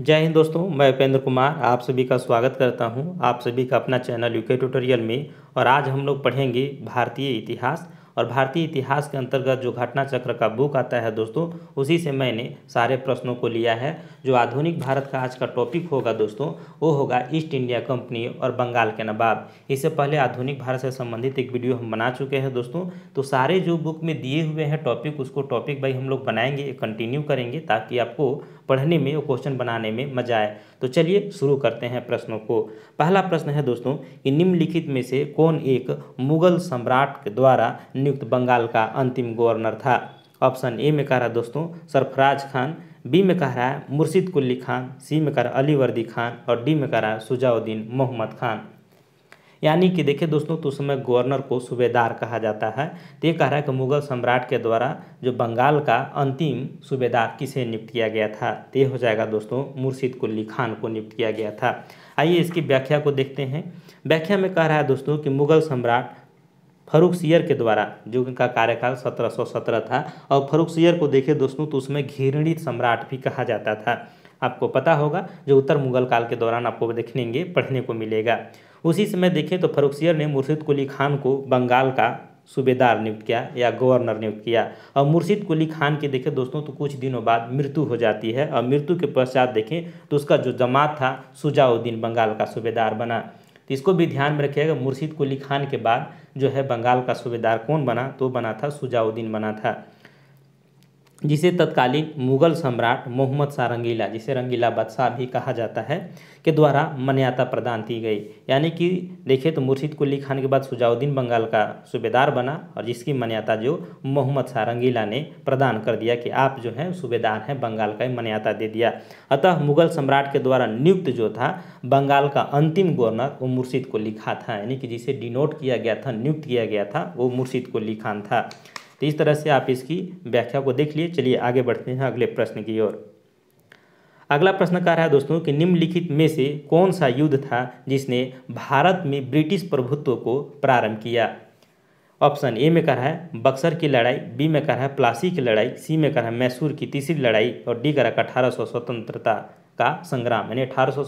जय हिंद दोस्तों मैं उपेंद्र कुमार आप सभी का स्वागत करता हूं आप सभी का अपना चैनल यूके ट्यूटोरियल में और आज हम लोग पढ़ेंगे भारतीय इतिहास और भारतीय इतिहास के अंतर्गत जो घटना चक्र का बुक आता है दोस्तों उसी से मैंने सारे प्रश्नों को लिया है जो आधुनिक भारत का आज का टॉपिक होगा दोस्तों वो होगा ईस्ट इंडिया कंपनी और बंगाल के नवाब इससे पहले आधुनिक भारत से संबंधित एक वीडियो हम बना चुके हैं दोस्तों तो सारे जो बुक में दिए हुए हैं टॉपिक उसको टॉपिक भाई हम लोग बनाएंगे कंटिन्यू करेंगे ताकि आपको पढ़ने में और क्वेश्चन बनाने में मजा आए तो चलिए शुरू करते हैं प्रश्नों को पहला प्रश्न है दोस्तों कि निम्नलिखित में से कौन एक मुगल सम्राट के द्वारा नियुक्त बंगाल का अंतिम गवर्नर था ऑप्शन ए में कह रहा है दोस्तों सरफराज खान बी में कह रहा है मुर्शिद कुल्ली खान सी में कह रहा है अलीवर्दी खान और डी में कह रहा है सुजाउद्दीन मोहम्मद खान यानी कि देखिए दोस्तों तो उस समय गवर्नर को सूबेदार कहा जाता है तो ये कह रहा है कि मुगल सम्राट के द्वारा जो बंगाल का अंतिम सूबेदार किसे नियुक्त किया गया था तो हो जाएगा दोस्तों मुर्शिद कुल्ली खान को नियुक्त किया गया था आइए इसकी व्याख्या को देखते हैं व्याख्या में कह रहा है दोस्तों कि मुगल सम्राट फरूख सियर के द्वारा जो उनका कार्यकाल 1717 था और फरूख सियर को देखे दोस्तों तो उसमें घिरणित सम्राट भी कहा जाता था आपको पता होगा जो उत्तर मुगल काल के दौरान आपको देखनेंगे पढ़ने को मिलेगा उसी समय देखें तो फरुखसियर ने मुर्शिद कुली खान को बंगाल का सूबेदार नियुक्त किया या गवर्नर नियुक्त किया और मुर्शिद कुली खान की देखें दोस्तों तो कुछ दिनों बाद मृत्यु हो जाती है और मृत्यु के पश्चात देखें तो उसका जो जमात था सुजाउद्दीन बंगाल का सूबेदार बना तो इसको भी ध्यान में रखिएगा मुर्शिद कुली खान के बाद जो है बंगाल का सूबेदार कौन बना तो बना था सुजाउद्दीन बना था जिसे तत्कालीन मुगल सम्राट मोहम्मद शाह रंगीला जिसे रंगीला बादशाह भी कहा जाता है के द्वारा मान्यता प्रदान की गई यानी कि देखिए तो मुर्शिद कुली खान के बाद सुजाउद्दीन बंगाल का सूबेदार बना और जिसकी मान्यता जो मोहम्मद शाह रंगीला ने प्रदान कर दिया कि आप जो हैं सूबेदार हैं बंगाल का मान्यता दे दिया अतः मुगल सम्राट के द्वारा नियुक्त जो था बंगाल का अंतिम गवर्नर वो मुर्शिद कुली लिखा था यानी कि जिसे डिनोट किया गया था नियुक्त किया गया था वो मुर्शिद कुली खान था तो इस तरह से आप इसकी व्याख्या को देख लिए चलिए आगे बढ़ते हैं अगले प्रश्न की ओर अगला प्रश्न कह रहा है दोस्तों कि निम्नलिखित में से कौन सा युद्ध था जिसने भारत में ब्रिटिश प्रभुत्व को प्रारंभ किया ऑप्शन ए में कह रहा है बक्सर की लड़ाई बी में कह रहा है प्लासी की लड़ाई सी में कह रहा है मैसूर की तीसरी लड़ाई और डी कह रहा है अठारह स्वतंत्रता का संग्राम यानी अठारह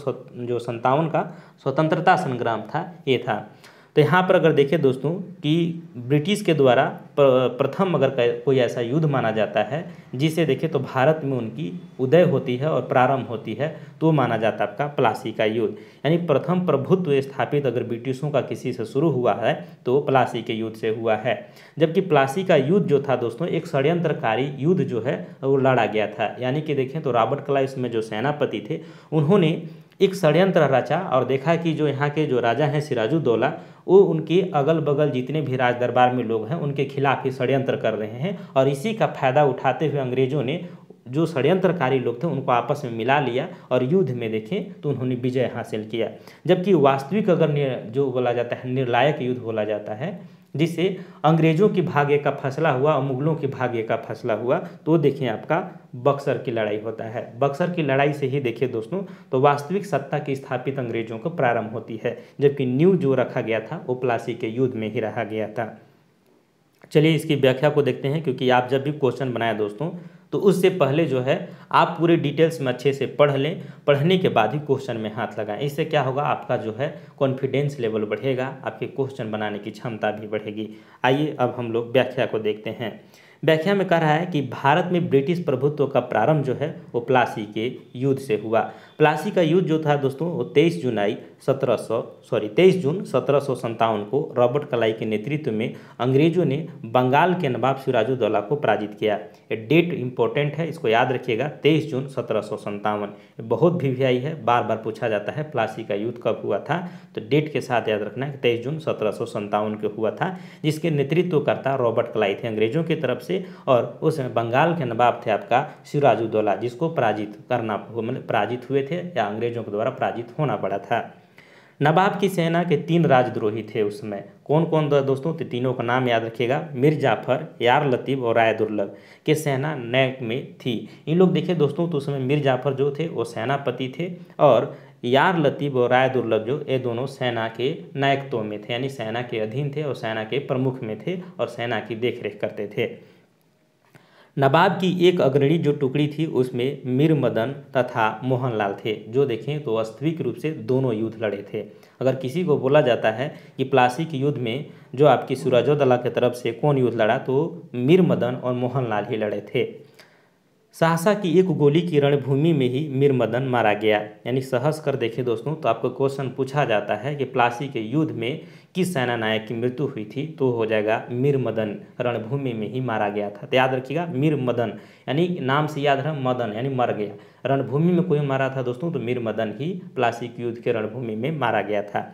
जो संतावन का स्वतंत्रता संग्राम था ये था तो यहाँ पर अगर देखें दोस्तों कि ब्रिटिश के द्वारा प्रथम अगर कोई ऐसा युद्ध माना जाता है जिसे देखें तो भारत में उनकी उदय होती है और प्रारंभ होती है तो माना जाता है आपका प्लासी का युद्ध यानी प्रथम प्रभुत्व स्थापित अगर ब्रिटिशों का किसी से शुरू हुआ है तो प्लासी के युद्ध से हुआ है जबकि प्लासी का युद्ध जो था दोस्तों एक षड्यंत्रकारी युद्ध जो है वो लड़ा गया था यानी कि देखें तो रॉबर्ट क्लाइस में जो सेनापति थे उन्होंने एक षड्यंत्र रचा और देखा कि जो यहाँ के जो राजा हैं सिराजुद्दौला वो उनके अगल बगल जितने भी राज दरबार में लोग हैं उनके खिलाफ ही षड्यंत्र कर रहे हैं और इसी का फायदा उठाते हुए अंग्रेजों ने जो षड्यंत्रकारी लोग थे उनको आपस में मिला लिया और युद्ध में देखें तो उन्होंने विजय हासिल किया जबकि वास्तविक अगर जो बोला जाता है निर्लायक युद्ध बोला जाता है जिससे अंग्रेजों के भाग्य का फैसला हुआ और मुगलों के भाग्य का फैसला हुआ तो देखिए आपका बक्सर की लड़ाई होता है बक्सर की लड़ाई से ही देखिए दोस्तों तो वास्तविक सत्ता की स्थापित अंग्रेजों को प्रारंभ होती है जबकि न्यू जो रखा गया था वो प्लासी के युद्ध में ही रहा गया था चलिए इसकी व्याख्या को देखते हैं क्योंकि आप जब भी क्वेश्चन बनाए दोस्तों तो उससे पहले जो है आप पूरे डिटेल्स में अच्छे से पढ़ लें पढ़ने के बाद ही क्वेश्चन में हाथ लगाएं इससे क्या होगा आपका जो है कॉन्फिडेंस लेवल बढ़ेगा आपके क्वेश्चन बनाने की क्षमता भी बढ़ेगी आइए अब हम लोग व्याख्या को देखते हैं व्याख्या में कह रहा है कि भारत में ब्रिटिश प्रभुत्व का प्रारंभ जो है वो प्लासी के युद्ध से हुआ प्लासी का युद्ध जो था दोस्तों वो तेईस जुलाई सत्रह सॉरी तेईस जून सत्रह को रॉबर्ट कलाई के नेतृत्व में अंग्रेजों ने बंगाल के नवाब सिराजुद्दौला को पराजित किया ये डेट इंपॉर्टेंट है इसको याद रखिएगा तेईस जून सत्रह बहुत भी है बार बार पूछा जाता है प्लासी का युद्ध कब हुआ था तो डेट के साथ याद रखना है तेईस जून सत्रह को हुआ था जिसके नेतृत्वकर्ता रॉबर्ट कलाई थे अंग्रेजों की तरफ से और उस बंगाल के नवाब थे आपका सिराजुद्दौला जिसको पराजित करना मतलब पराजित हुए थे या अंग्रेजों के द्वारा पराजित होना पड़ा था नवाब की सेना के तीन राजद्रोही थे उसमें कौन कौन था दोस्तों तो तीनों का नाम याद रखिएगा मिर जाफर यार लतीब और राय दुर्लभ के सेना नैक में थी इन लोग देखिए दोस्तों तो उसमें मिर जाफर जो थे वो सेनापति थे और यार लतीब और राय दुर्लभ जो ये दोनों सेना के नायकत्व में थे यानी सेना के अधीन थे और सेना के प्रमुख में थे और सेना की देखरेख करते थे नवाब की एक अग्रणी जो टुकड़ी थी उसमें मीर मदन तथा मोहनलाल थे जो देखें तो वास्तविक रूप से दोनों युद्ध लड़े थे अगर किसी को बोला जाता है कि प्लासिक युद्ध में जो आपकी सूरजोदला की तरफ से कौन युद्ध लड़ा तो मीर मदन और मोहनलाल ही लड़े थे सहसा की एक गोली की रणभूमि में ही मीरमदन मारा गया यानी सहस कर देखें दोस्तों तो आपको क्वेश्चन पूछा जाता है कि प्लासी के युद्ध में किस सेना नायक की मृत्यु हुई थी तो हो जाएगा मीरमदन रणभूमि में ही मारा गया था तो याद रखिएगा मीर मदन यानी नाम से याद रहा मदन यानी मर गया रणभूमि में कोई मारा था दोस्तों तो मीर मदन ही प्लासी के युद्ध के रणभूमि में मारा गया था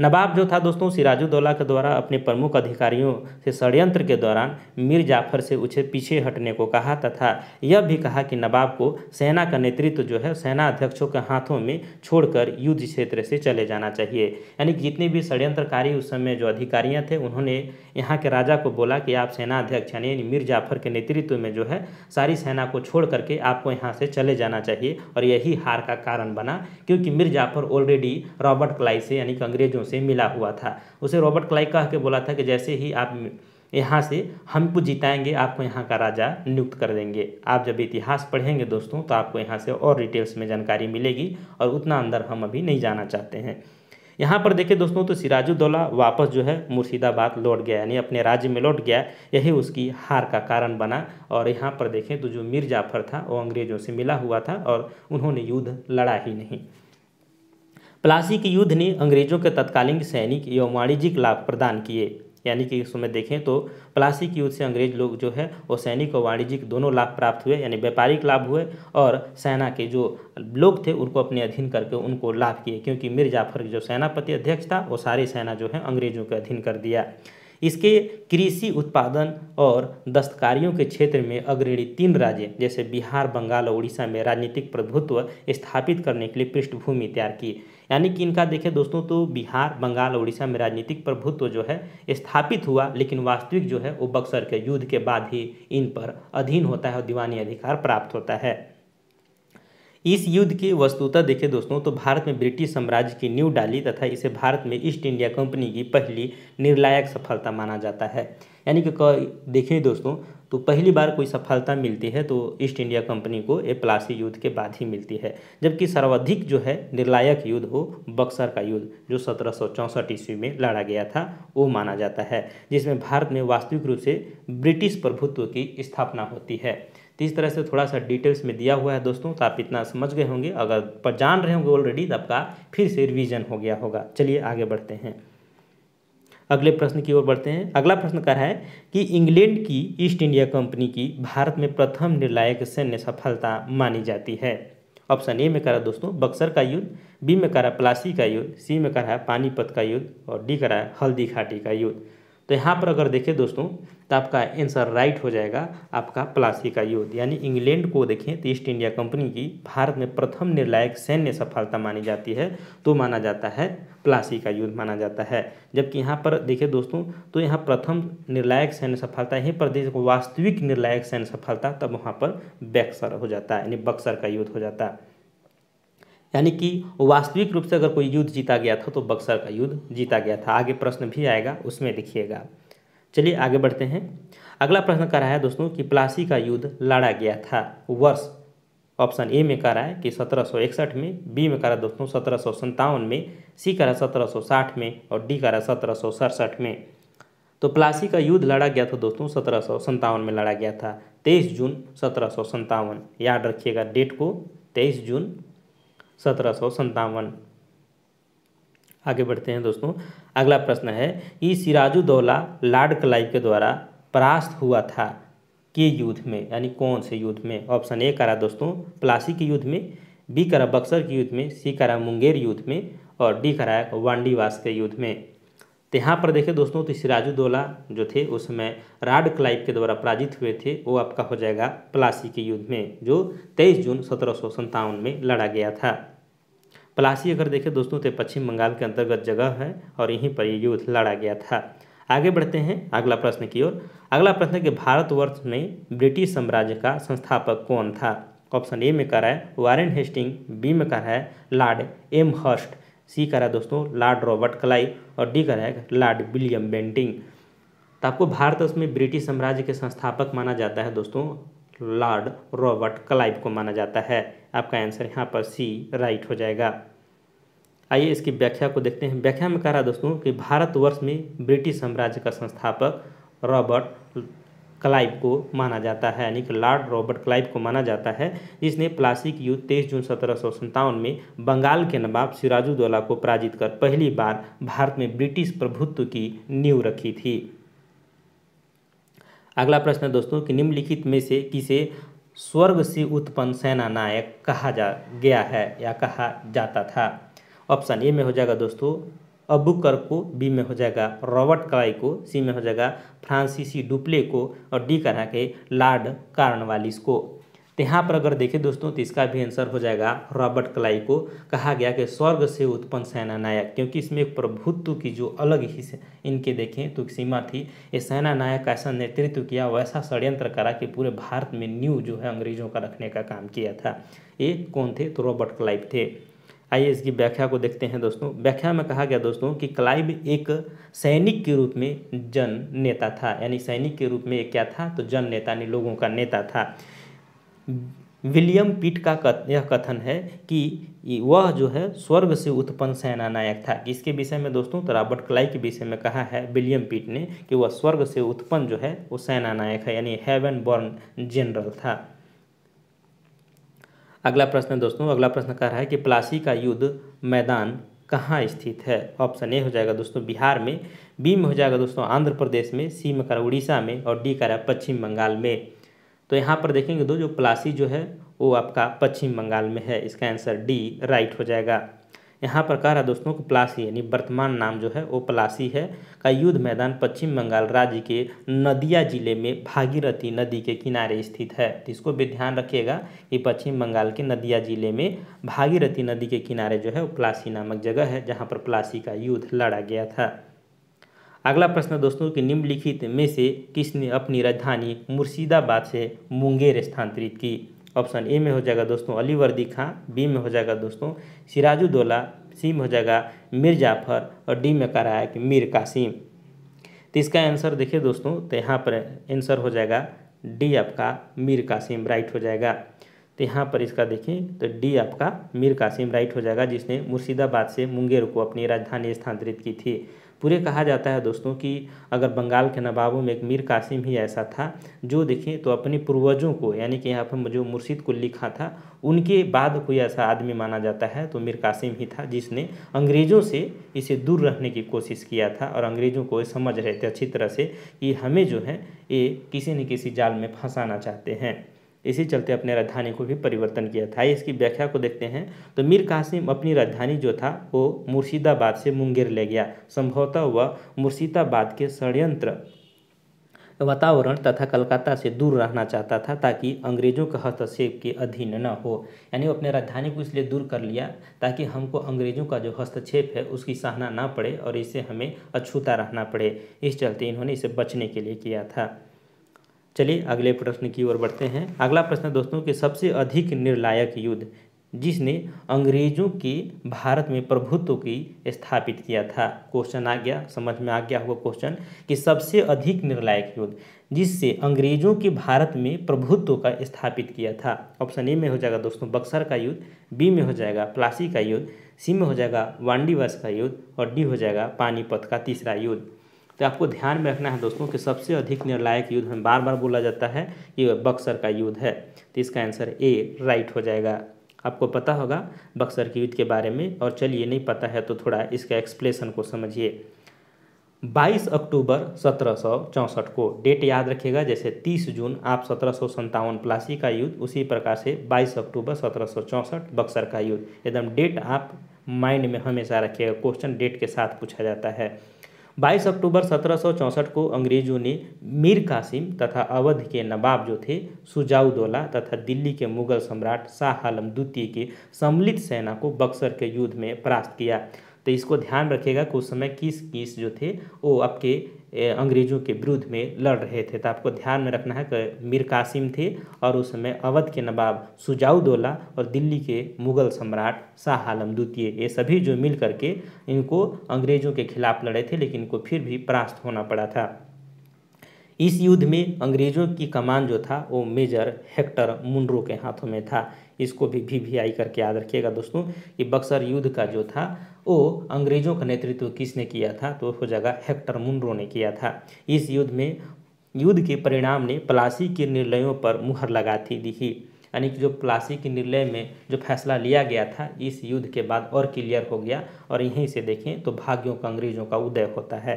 नवाब जो था दोस्तों सिराजुद्दौला के द्वारा अपने प्रमुख अधिकारियों से षड्यंत्र के दौरान मीर जाफर से उसे पीछे हटने को कहा तथा यह भी कहा कि नवाब को सेना का नेतृत्व जो है सेना अध्यक्षों के हाथों में छोड़कर युद्ध क्षेत्र से चले जाना चाहिए यानी जितने भी षड्यंत्रकारी उस समय जो अधिकारियाँ थे उन्होंने यहाँ के राजा को बोला कि आप सेना अध्यक्ष यानी मीर जाफर के नेतृत्व में जो है सारी सेना को छोड़ करके आपको यहाँ से चले जाना चाहिए और यही हार का कारण बना क्योंकि Mir Jafar already Robert Clive से यानी कि अंग्रेजों उसे मिला हुआ था उसे रॉबर्ट क्लाइक कह के बोला था कि जैसे ही आप यहाँ से हमको जिताएंगे आपको यहाँ का राजा नियुक्त कर देंगे आप जब इतिहास पढ़ेंगे दोस्तों तो आपको यहाँ से और डिटेल्स में जानकारी मिलेगी और उतना अंदर हम अभी नहीं जाना चाहते हैं यहाँ पर देखें दोस्तों तो सिराजुद्दौला वापस जो है मुर्शिदाबाद लौट गया यानी अपने राज्य में लौट गया यही उसकी हार का कारण बना और यहाँ पर देखें तो जो मीर जाफर था वो अंग्रेज़ों से मिला हुआ था और उन्होंने युद्ध लड़ा ही नहीं प्लासी के युद्ध ने अंग्रेजों के तत्कालीन सैनिक एवं वाणिज्यिक लाभ प्रदान किए यानी कि इस समय देखें तो प्लासी के युद्ध से अंग्रेज लोग जो है वो सैनिक और वाणिज्यिक दोनों लाभ प्राप्त हुए यानी व्यापारिक लाभ हुए और सेना के जो लोग थे उनको अपने अधीन करके उनको लाभ किए क्योंकि मिर जाफर जो सेनापति अध्यक्ष था वो सारी सेना जो है अंग्रेजों के अधीन कर दिया इसके कृषि उत्पादन और दस्तकारियों के क्षेत्र में अग्रणी तीन राज्य जैसे बिहार बंगाल और उड़ीसा में राजनीतिक प्रभुत्व स्थापित करने के लिए पृष्ठभूमि तैयार की यानी कि इनका देखें दोस्तों तो बिहार बंगाल उड़ीसा में राजनीतिक प्रभुत्व जो है स्थापित हुआ लेकिन वास्तविक जो है वो बक्सर के युद्ध के बाद ही इन पर अधीन होता है और दीवानी अधिकार प्राप्त होता है इस युद्ध की वस्तुता देखें दोस्तों तो भारत में ब्रिटिश साम्राज्य की न्यू डाली तथा इसे भारत में ईस्ट इंडिया कंपनी की पहली निर्णायक सफलता माना जाता है यानी कि देखें दोस्तों तो पहली बार कोई सफलता मिलती है तो ईस्ट इंडिया कंपनी को ये प्लासी युद्ध के बाद ही मिलती है जबकि सर्वाधिक जो है निर्लायक युद्ध हो बक्सर का युद्ध जो सत्रह सौ ईस्वी में लड़ा गया था वो माना जाता है जिसमें भारत में वास्तविक रूप से ब्रिटिश प्रभुत्व की स्थापना होती है तो इस तरह से थोड़ा सा डिटेल्स में दिया हुआ है दोस्तों तो आप इतना समझ गए होंगे अगर पर जान रहे होंगे ऑलरेडी तो आपका फिर से रिवीजन हो गया होगा चलिए आगे बढ़ते हैं अगले प्रश्न की ओर बढ़ते हैं अगला प्रश्न रहा है कि इंग्लैंड की ईस्ट इंडिया कंपनी की भारत में प्रथम निर्णायक सैन्य सफलता मानी जाती है ऑप्शन ए में करा दोस्तों बक्सर का युद्ध बी में करा प्लासी का युद्ध सी में करा पानीपत का युद्ध और डी करा हल्दी घाटी का युद्ध तो यहाँ पर अगर देखें दोस्तों तो आपका आंसर राइट हो जाएगा आपका प्लासी का युद्ध यानी इंग्लैंड को देखें तो ईस्ट इंडिया कंपनी की भारत में प्रथम निर्णायक सैन्य सफलता मानी जाती है तो माना जाता है प्लासी का युद्ध माना जाता है जबकि यहाँ पर देखें दोस्तों तो यहाँ प्रथम निर्णायक सैन्य सफलता यहीं पर देश वास्तविक निर्णायक सैन्य सफलता तब वहाँ पर बैक्सर हो जाता है यानी बक्सर का युद्ध हो जाता है यानी कि वास्तविक रूप से अगर कोई युद्ध जीता गया था तो बक्सर का युद्ध जीता गया था आगे प्रश्न भी आएगा उसमें दिखिएगा चलिए आगे बढ़ते हैं अगला प्रश्न कर रहा है दोस्तों कि प्लासी का युद्ध लड़ा गया था वर्ष ऑप्शन ए में कह रहा है कि सत्रह में बी में कह रहा है दोस्तों सत्रह में सी कह रहा है सत्रह में और डी कह रहा है सत्रह में तो प्लासी का युद्ध लड़ा गया था दोस्तों सत्रह में लड़ा गया था तेईस जून सत्रह याद रखिएगा डेट को तेईस जून सत्रह आगे बढ़ते हैं दोस्तों अगला प्रश्न है ई दौला लार्ड क्लाइव के द्वारा परास्त हुआ था के युद्ध में यानी कौन से युद्ध में ऑप्शन ए करा दोस्तों प्लासी के युद्ध में बी करा बक्सर के युद्ध में सी करा मुंगेर युद्ध में और डी करा वांडीवास के युद्ध में तो यहाँ पर देखिए दोस्तों तो दोला जो थे उस समय राड क्लाइव के द्वारा पराजित हुए थे वो आपका हो जाएगा प्लासी के युद्ध में जो 23 जून सत्रह में लड़ा गया था प्लासी अगर देखें दोस्तों तो पश्चिम बंगाल के अंतर्गत जगह है और यहीं पर ये युद्ध लड़ा गया था आगे बढ़ते हैं अगला प्रश्न की ओर अगला प्रश्न कि भारतवर्ष में ब्रिटिश साम्राज्य का संस्थापक कौन था ऑप्शन ए में कर रहा है वारेन हेस्टिंग बी में कर रहा है लॉर्ड एम हर्स्ट सी कर रहा है दोस्तों लॉर्ड रॉबर्ट क्लाइव और डी कराएगा लॉर्ड विलियम बेंटिंग तो आपको भारत में ब्रिटिश साम्राज्य के संस्थापक माना जाता है दोस्तों लॉर्ड रॉबर्ट क्लाइव को माना जाता है आपका आंसर यहाँ पर सी राइट हो जाएगा आइए इसकी व्याख्या को देखते हैं व्याख्या में कह रहा दोस्तों कि भारतवर्ष में ब्रिटिश साम्राज्य का संस्थापक रॉबर्ट क्लाइव को माना जाता है यानी कि लॉर्ड रॉबर्ट क्लाइव को माना जाता है जिसने प्लासिक युद्ध तेईस जून सत्रह में बंगाल के नवाब सिराजुद्दौला को पराजित कर पहली बार भारत में ब्रिटिश प्रभुत्व की नींव रखी थी अगला प्रश्न है दोस्तों कि निम्नलिखित में से किसे स्वर्ग से उत्पन्न सेना नायक कहा जा गया है या कहा जाता था ऑप्शन ए में हो जाएगा दोस्तों अबू कर को बी में हो जाएगा रॉबर्ट क्लाई को सी में हो जाएगा फ्रांसीसी डुप्ले को और डी करा के लार्ड कार्नवालिस को तो यहाँ पर अगर देखें दोस्तों तो इसका भी आंसर हो जाएगा रॉबर्ट क्लाई को कहा गया कि स्वर्ग से उत्पन्न सेनानायक क्योंकि इसमें एक प्रभुत्व की जो अलग ही इनके देखें तो सीमा थी ये सेनानायक का ऐसा नेतृत्व किया वैसा षड्यंत्र करा कि पूरे भारत में न्यू जो है अंग्रेजों का रखने का काम किया था ये कौन थे तो रॉबर्ट क्लाइव थे आइए इसकी व्याख्या को देखते हैं दोस्तों व्याख्या में कहा गया दोस्तों कि क्लाइव एक सैनिक के रूप में जन नेता था यानी सैनिक के रूप में क्या था तो जन नेता यानी लोगों का नेता था विलियम पीट का कथ, यह कथन है कि वह जो है स्वर्ग से उत्पन्न सेना नायक था इसके विषय में दोस्तों तो रॉबर्ट क्लाई के विषय में कहा है विलियम पीट ने कि वह स्वर्ग से उत्पन्न जो है वो सेना नायक है यानी हेवन बॉर्न जनरल था अगला प्रश्न दोस्तों अगला प्रश्न कह रहा है कि प्लासी का युद्ध मैदान कहाँ स्थित है ऑप्शन ए हो जाएगा दोस्तों बिहार में बी में हो जाएगा दोस्तों आंध्र प्रदेश में सी में करा उड़ीसा में और डी करा पश्चिम बंगाल में तो यहाँ पर देखेंगे दो जो प्लासी जो है वो आपका पश्चिम बंगाल में है इसका आंसर डी राइट हो जाएगा यहाँ पर कह रहा है दोस्तों को प्लासी यानी वर्तमान नाम जो है वो प्लासी है का युद्ध मैदान पश्चिम बंगाल राज्य के नदिया जिले में भागीरथी नदी के किनारे स्थित है तो इसको भी ध्यान रखिएगा कि पश्चिम बंगाल के नदिया जिले में भागीरथी नदी के किनारे जो है वो प्लासी नामक जगह है जहाँ पर प्लासी का युद्ध लड़ा गया था अगला प्रश्न दोस्तों कि निम्नलिखित में से किसने अपनी राजधानी मुर्शिदाबाद से मुंगेर स्थानांतरित की ऑप्शन ए में हो जाएगा दोस्तों अली वर्दी खां बी में हो जाएगा दोस्तों सिराजुद्दौला सी में हो जाएगा मीर जाफर और डी में कह रहा है कि मीर कासिम तो इसका आंसर देखिए दोस्तों तो यहाँ पर आंसर हो जाएगा डी आपका मीर कासिम राइट हो जाएगा तो यहाँ पर इसका देखें तो डी आपका मीर कासिम राइट हो जाएगा जिसने मुर्शिदाबाद से मुंगेर को अपनी राजधानी स्थानांतरित की थी पूरे कहा जाता है दोस्तों कि अगर बंगाल के नवाबों में एक मीर कासिम ही ऐसा था जो देखें तो अपने पूर्वजों को यानी कि यहाँ पर जो मुर्शिद को लिखा था उनके बाद कोई ऐसा आदमी माना जाता है तो मीर कासिम ही था जिसने अंग्रेज़ों से इसे दूर रहने की कोशिश किया था और अंग्रेज़ों को समझ रहे थे अच्छी तरह से कि हमें जो है ये किसी न किसी जाल में फंसाना चाहते हैं इसी चलते अपने राजधानी को भी परिवर्तन किया था इसकी व्याख्या को देखते हैं तो मीर कासिम अपनी राजधानी जो था वो मुर्शिदाबाद से मुंगेर ले गया संभवतः वह मुर्शिदाबाद के षड्यंत्र वातावरण तथा कलकत्ता से दूर रहना चाहता था ताकि अंग्रेज़ों का हस्तक्षेप के अधीन न हो यानी वो अपने राजधानी को इसलिए दूर कर लिया ताकि हमको अंग्रेज़ों का जो हस्तक्षेप है उसकी सहना ना पड़े और इससे हमें अछूता रहना पड़े इस चलते इन्होंने इसे बचने के लिए किया था चलिए अगले प्रश्न की ओर बढ़ते हैं अगला प्रश्न दोस्तों के सबसे अधिक निर्णायक युद्ध जिसने अंग्रेजों के भारत में प्रभुत्व की स्थापित किया था क्वेश्चन आ गया समझ में आ गया होगा क्वेश्चन कि सबसे अधिक निर्णायक युद्ध जिससे अंग्रेजों के भारत में प्रभुत्व का स्थापित किया था ऑप्शन ए में हो जाएगा दोस्तों बक्सर का युद्ध बी में हो जाएगा प्लासी का युद्ध सी में हो जाएगा वांडीवास का युद्ध और डी हो जाएगा पानीपत का तीसरा युद्ध तो आपको ध्यान में रखना है दोस्तों कि सबसे अधिक निर्णायक युद्ध में बार बार बोला जाता है कि बक्सर का युद्ध है तो इसका आंसर ए राइट हो जाएगा आपको पता होगा बक्सर के युद्ध के बारे में और चलिए नहीं पता है तो थोड़ा इसका एक्सप्लेसन को समझिए 22 अक्टूबर सत्रह को डेट याद रखिएगा जैसे 30 जून आप सत्रह प्लासी का युद्ध उसी प्रकार से 22 अक्टूबर सत्रह बक्सर का युद्ध एकदम डेट आप माइंड में हमेशा रखिएगा क्वेश्चन डेट के साथ पूछा जाता है बाईस अक्टूबर सत्रह को अंग्रेजों ने मीर कासिम तथा अवध के नवाब जो थे सुजाउदौला तथा दिल्ली के मुगल सम्राट शाह आलम द्वितीय के सम्मिलित सेना को बक्सर के युद्ध में परास्त किया तो इसको ध्यान रखिएगा कि उस समय किस किस जो थे वो आपके अंग्रेज़ों के विरुद्ध में लड़ रहे थे तो आपको ध्यान में रखना है कि मीर कासिम थे और उस समय अवध के नवाब सुजाउदोला और दिल्ली के मुग़ल सम्राट शाह आलम द्वितीय ये सभी जो मिल करके इनको अंग्रेज़ों के खिलाफ लड़े थे लेकिन इनको फिर भी परास्त होना पड़ा था इस युद्ध में अंग्रेज़ों की कमान जो था वो मेजर हेक्टर मुंड्रो के हाथों में था इसको भी वी वी आई करके याद रखिएगा दोस्तों कि बक्सर युद्ध का जो था वो अंग्रेज़ों का नेतृत्व किसने किया था तो हो जाएगा हेक्टर मुंड्रो ने किया था इस युद्ध में युद्ध के परिणाम ने प्लासी के निर्णयों पर मुहर लगा थी दिखी यानी कि जो प्लासी के निर्णय में जो फैसला लिया गया था इस युद्ध के बाद और क्लियर हो गया और यहीं से देखें तो भाग्यों का अंग्रेज़ों का उदय होता है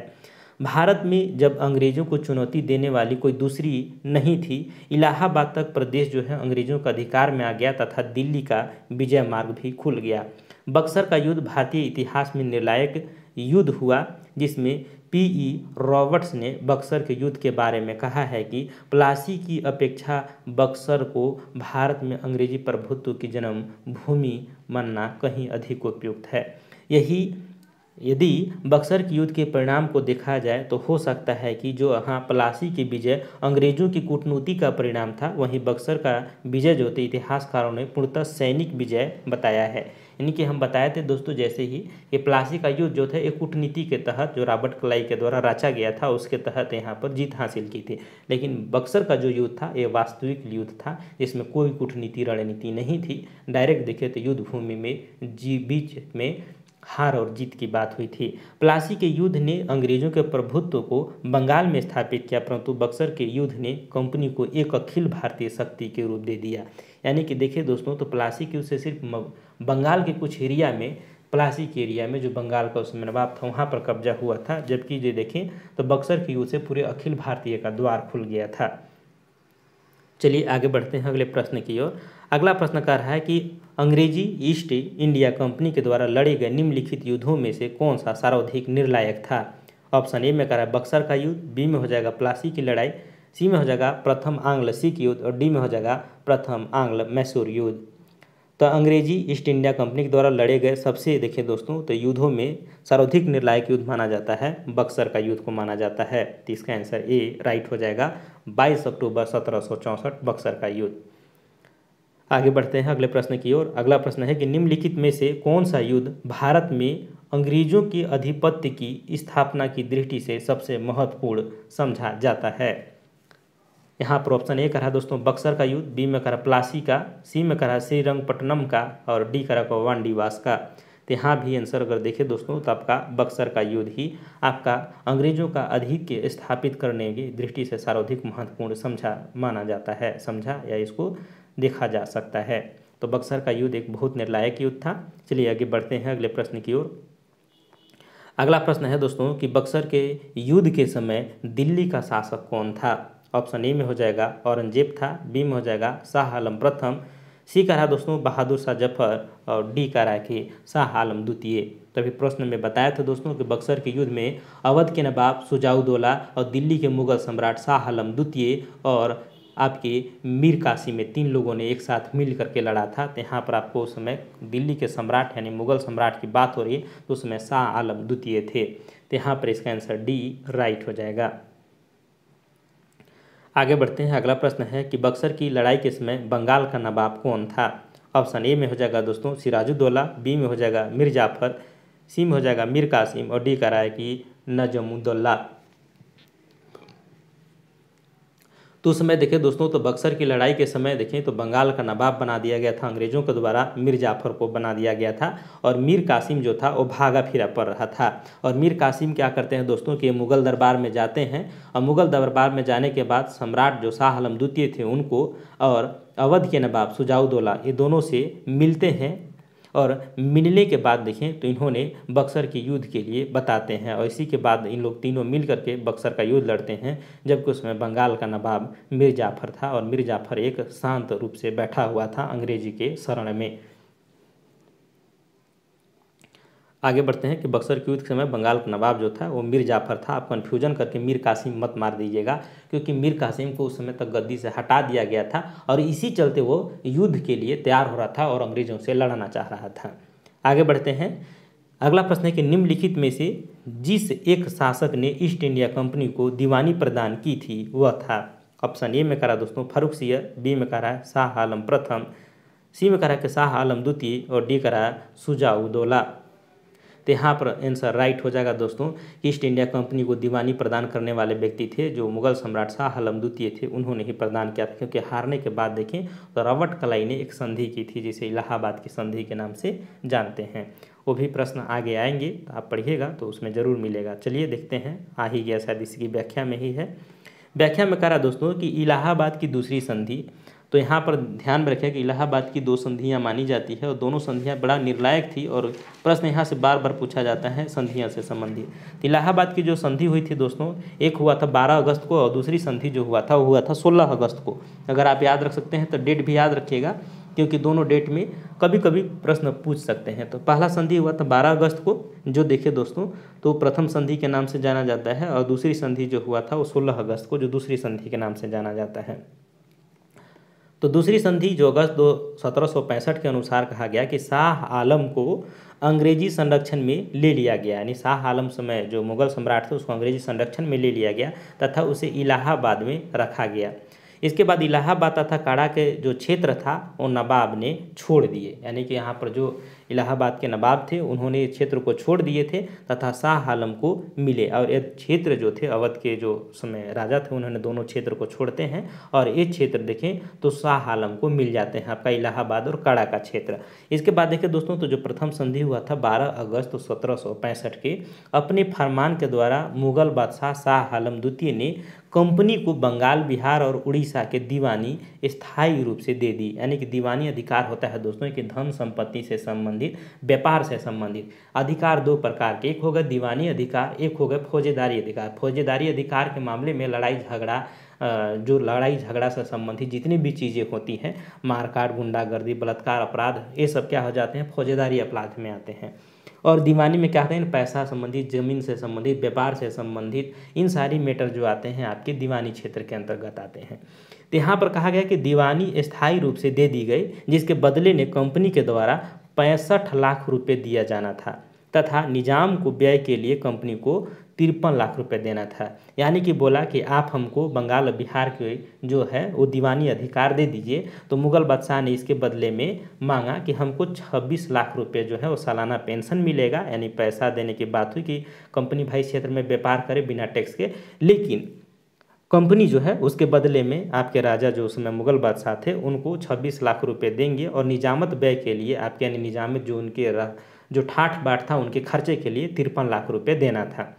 भारत में जब अंग्रेज़ों को चुनौती देने वाली कोई दूसरी नहीं थी इलाहाबाद तक प्रदेश जो है अंग्रेज़ों का अधिकार में आ गया तथा दिल्ली का विजय मार्ग भी खुल गया बक्सर का युद्ध भारतीय इतिहास में निर्णायक युद्ध हुआ जिसमें पी ई रॉबर्ट्स ने बक्सर के युद्ध के बारे में कहा है कि प्लासी की अपेक्षा बक्सर को भारत में अंग्रेजी प्रभुत्व की जन्म भूमि मानना कहीं अधिक उपयुक्त है यही यदि बक्सर के युद्ध के परिणाम को देखा जाए तो हो सकता है कि जो यहाँ पलासी की विजय अंग्रेजों की कूटनीति का परिणाम था वहीं बक्सर का विजय जो थे इतिहासकारों ने पूर्णतः सैनिक विजय बताया है यानी कि हम बताए थे दोस्तों जैसे ही कि प्लासी का युद्ध जो था एक कूटनीति के तहत जो रॉबर्ट क्लाई के द्वारा रचा गया था उसके तहत यहाँ पर जीत हासिल की थी लेकिन बक्सर का जो युद्ध था ये वास्तविक युद्ध था जिसमें कोई कूटनीति रणनीति नहीं थी डायरेक्ट देखे तो युद्ध भूमि में जी बीच में हार और जीत की बात हुई थी प्लासी के युद्ध ने अंग्रेजों के प्रभुत्व को बंगाल में स्थापित किया परंतु बक्सर के युद्ध ने कंपनी को एक अखिल भारतीय शक्ति के रूप दे दिया यानी कि देखिए दोस्तों तो प्लासी के उसे सिर्फ बंगाल के कुछ एरिया में प्लासी के एरिया में जो बंगाल का उसमें नवाब था वहाँ पर कब्जा हुआ था जबकि ये देखें तो बक्सर के युद्ध से पूरे अखिल भारतीय का द्वार खुल गया था चलिए आगे बढ़ते हैं अगले प्रश्न की ओर अगला प्रश्न कह रहा है कि अंग्रेजी ईस्ट इंडिया कंपनी के द्वारा लड़े गए निम्नलिखित युद्धों में से कौन सा सर्वाधिक निर्णायक था ऑप्शन ए में कह रहा है बक्सर का युद्ध बी में हो जाएगा प्लासी की लड़ाई सी में हो जाएगा प्रथम आंग्ल सिख युद्ध और डी में हो जाएगा प्रथम आंग्ल मैसूर युद्ध तो अंग्रेजी ईस्ट इंडिया कंपनी के द्वारा लड़े गए सबसे देखिए दोस्तों तो युद्धों में सर्वाधिक निर्णायक युद्ध माना जाता है बक्सर का युद्ध को माना जाता है तो इसका आंसर ए राइट हो जाएगा 22 अक्टूबर सत्रह बक्सर का युद्ध आगे बढ़ते हैं अगले प्रश्न की ओर अगला प्रश्न है कि निम्नलिखित में से कौन सा युद्ध भारत में अंग्रेजों के अधिपत्य की स्थापना की दृष्टि से सबसे महत्वपूर्ण समझा जाता है यहाँ पर ऑप्शन ए कर रहा दोस्तों बक्सर का युद्ध बी में करा प्लासी का सी में करा श्रीरंगपट्टनम का और डी करा वांडीवास का तो यहाँ भी आंसर अगर देखें दोस्तों तो आपका बक्सर का युद्ध ही आपका अंग्रेजों का अधिक के स्थापित करने की दृष्टि से सर्वाधिक महत्वपूर्ण समझा माना जाता है समझा या इसको देखा जा सकता है तो बक्सर का युद्ध एक बहुत निर्णायक युद्ध था चलिए आगे बढ़ते हैं अगले प्रश्न की ओर अगला प्रश्न है दोस्तों कि बक्सर के युद्ध के समय दिल्ली का शासक कौन था ऑप्शन ए में हो जाएगा औरंगजेब था बी में हो जाएगा शाह आलम प्रथम सी का रहा दोस्तों बहादुर शाह जफर और डी का रहा कि शाह आलम द्वितीय तभी तो प्रश्न में बताया था दोस्तों कि बक्सर के युद्ध में अवध के नवाब सुजाउदोला और दिल्ली के मुगल सम्राट शाह आलम द्वितीय और आपके मीर काशी में तीन लोगों ने एक साथ मिल करके लड़ा था तो यहाँ पर आपको उस समय दिल्ली के सम्राट यानी मुगल सम्राट की बात हो रही है तो उस समय शाह आलम द्वितीय थे तो यहाँ पर इसका आंसर डी राइट हो जाएगा आगे बढ़ते हैं अगला प्रश्न है कि बक्सर की लड़ाई के समय बंगाल का नवाब कौन था ऑप्शन ए में हो जाएगा दोस्तों सिराजुद्दौला बी में हो जाएगा मिर्जाफर सी में हो जाएगा मीर कासिम और डी का कि नजमुद्दौला तो उस समय देखिए दोस्तों तो बक्सर की लड़ाई के समय देखें तो बंगाल का नवाब बना दिया गया था अंग्रेज़ों के द्वारा मीर जाफर को बना दिया गया था और मीर कासिम जो था वो भागा फिरा पड़ रहा था और मीर कासिम क्या करते हैं दोस्तों कि मुग़ल दरबार में जाते हैं और मुग़ल दरबार में जाने के बाद सम्राट जो शाह आलम द्वितीय थे उनको और अवध के नवाब सुजाउदौला ये दोनों से मिलते हैं और मिलने के बाद देखें तो इन्होंने बक्सर के युद्ध के लिए बताते हैं और इसी के बाद इन लोग तीनों मिल करके बक्सर का युद्ध लड़ते हैं जबकि उसमें बंगाल का नवाब मिर्जाफर था और मिर्जाफर एक शांत रूप से बैठा हुआ था अंग्रेजी के शरण में आगे बढ़ते हैं कि बक्सर के युद्ध के समय बंगाल का नवाब जो था वो मीर जाफर था आप कन्फ्यूजन करके मीर कासिम मत मार दीजिएगा क्योंकि मीर कासिम को उस समय तक गद्दी से हटा दिया गया था और इसी चलते वो युद्ध के लिए तैयार हो रहा था और अंग्रेजों से लड़ना चाह रहा था आगे बढ़ते हैं अगला प्रश्न है कि निम्नलिखित में से जिस एक शासक ने ईस्ट इंडिया कंपनी को दीवानी प्रदान की थी वह था ऑप्शन ए में रहा दोस्तों फारूक सियर बी में रहा है शाह आलम प्रथम सी में कह रहा है कि शाह आलम द्वितीय और डी रहा है सुजाउदौला तो यहाँ पर आंसर राइट हो जाएगा दोस्तों ईस्ट इंडिया कंपनी को दीवानी प्रदान करने वाले व्यक्ति थे जो मुगल सम्राट शाह आलम द्वितीय थे उन्होंने ही प्रदान किया था क्योंकि हारने के बाद देखें तो रॉबर्ट कलाई ने एक संधि की थी जिसे इलाहाबाद की संधि के नाम से जानते हैं वो भी प्रश्न आगे आएंगे तो आप पढ़िएगा तो उसमें ज़रूर मिलेगा चलिए देखते हैं आ ही गया शायद इसकी व्याख्या में ही है व्याख्या में करा दोस्तों कि इलाहाबाद की दूसरी संधि तो यहाँ पर ध्यान में रखें कि इलाहाबाद की दो संधियाँ मानी जाती है और दोनों संधियाँ बड़ा निर्णायक थी और प्रश्न यहाँ से बार बार पूछा जाता है संधियाँ से संबंधित तो इलाहाबाद की जो संधि हुई थी दोस्तों एक हुआ था बारह अगस्त को और दूसरी संधि जो हुआ था वो हुआ था सोलह अगस्त को अगर आप याद रख सकते हैं तो डेट भी याद रखिएगा क्योंकि दोनों डेट में कभी कभी प्रश्न पूछ सकते हैं तो पहला संधि हुआ था बारह अगस्त को जो देखे दोस्तों तो प्रथम संधि के नाम से जाना जाता है और दूसरी संधि जो हुआ था वो सोलह अगस्त को जो दूसरी संधि के नाम से जाना जाता है तो दूसरी संधि जो अगस्त दो सत्रह के अनुसार कहा गया कि शाह आलम को अंग्रेजी संरक्षण में ले लिया गया यानी शाह आलम समय जो मुगल सम्राट थे उसको अंग्रेजी संरक्षण में ले लिया गया तथा उसे इलाहाबाद में रखा गया इसके बाद इलाहाबाद तथा काड़ा के जो क्षेत्र था वो नवाब ने छोड़ दिए यानी कि यहाँ पर जो इलाहाबाद के नवाब थे उन्होंने इस क्षेत्र को छोड़ दिए थे तथा शाह आलम को मिले और ये क्षेत्र जो थे अवध के जो समय राजा थे उन्होंने दोनों क्षेत्र को छोड़ते हैं और ये क्षेत्र देखें तो शाह आलम को मिल जाते हैं आपका इलाहाबाद और काड़ा का क्षेत्र इसके बाद देखें दोस्तों तो जो प्रथम संधि हुआ था बारह अगस्त सत्रह के अपने फरमान के द्वारा मुगल बादशाह शाह आलम द्वितीय ने कंपनी को बंगाल बिहार और उड़ीसा के दीवानी स्थायी रूप से दे दी यानी कि दीवानी अधिकार होता है दोस्तों कि धन संपत्ति से संबंधित व्यापार से संबंधित अधिकार दो प्रकार के एक होगा दीवानी अधिकार एक होगा फौजेदारी अधिकार फौजेदारी अधिकार के मामले में लड़ाई झगड़ा जो लड़ाई झगड़ा से संबंधित जितनी भी चीज़ें होती हैं मारकाट गुंडागर्दी बलात्कार अपराध ये सब क्या हो जाते हैं फौजेदारी अपराध में आते हैं और दीवानी में क्या आते हैं पैसा संबंधित जमीन से संबंधित व्यापार से संबंधित इन सारी मैटर जो आते हैं आपके दीवानी क्षेत्र के अंतर्गत आते हैं तो यहाँ पर कहा गया कि दीवानी स्थायी रूप से दे दी गई जिसके बदले ने कंपनी के द्वारा पैंसठ लाख रुपये दिया जाना था तथा निजाम को व्यय के लिए कंपनी को तिरपन लाख रुपए देना था यानी कि बोला कि आप हमको बंगाल और बिहार के जो है वो दीवानी अधिकार दे दीजिए तो मुग़ल बादशाह ने इसके बदले में मांगा कि हमको 26 लाख रुपए जो है वो सालाना पेंशन मिलेगा यानी पैसा देने की बात हुई कि कंपनी भाई क्षेत्र में व्यापार करे बिना टैक्स के लेकिन कंपनी जो है उसके बदले में आपके राजा जो उसमें मुगल बादशाह थे उनको छब्बीस लाख रुपये देंगे और निजामत व्यय के लिए आपके यानी निजामत जो उनके जो ठाठ बाट था उनके खर्चे के लिए तिरपन लाख रुपए देना था